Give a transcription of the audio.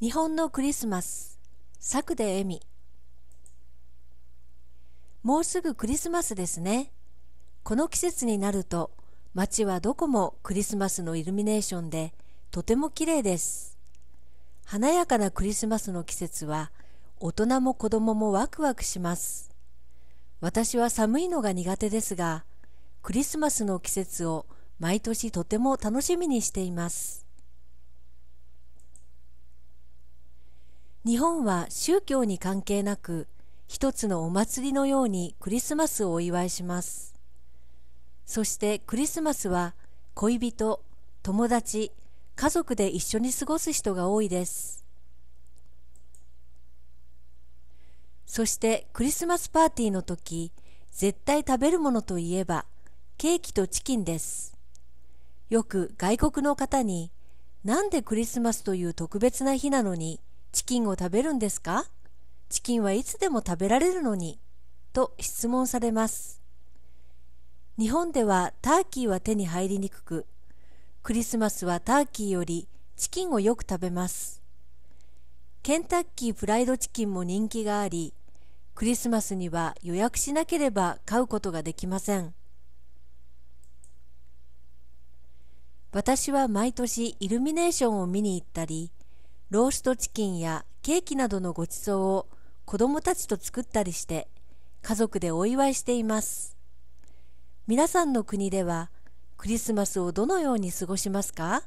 日本のクリスマス作で恵みもうすぐクリスマスですねこの季節になると街はどこもクリスマスのイルミネーションでとても綺麗です華やかなクリスマスの季節は大人も子供もワクワクします私は寒いのが苦手ですがクリスマスの季節を毎年とても楽しみにしています日本は宗教に関係なく一つのお祭りのようにクリスマスをお祝いしますそしてクリスマスは恋人友達家族で一緒に過ごす人が多いですそしてクリスマスパーティーの時絶対食べるものといえばケーキとチキンですよく外国の方になんでクリスマスという特別な日なのにチキンを食べるんですかチキンはいつでも食べられるのに。と質問されます。日本ではターキーは手に入りにくく、クリスマスはターキーよりチキンをよく食べます。ケンタッキーフライドチキンも人気があり、クリスマスには予約しなければ買うことができません。私は毎年イルミネーションを見に行ったり、ローストチキンやケーキなどのごちそうを子供たちと作ったりして家族でお祝いしています皆さんの国ではクリスマスをどのように過ごしますか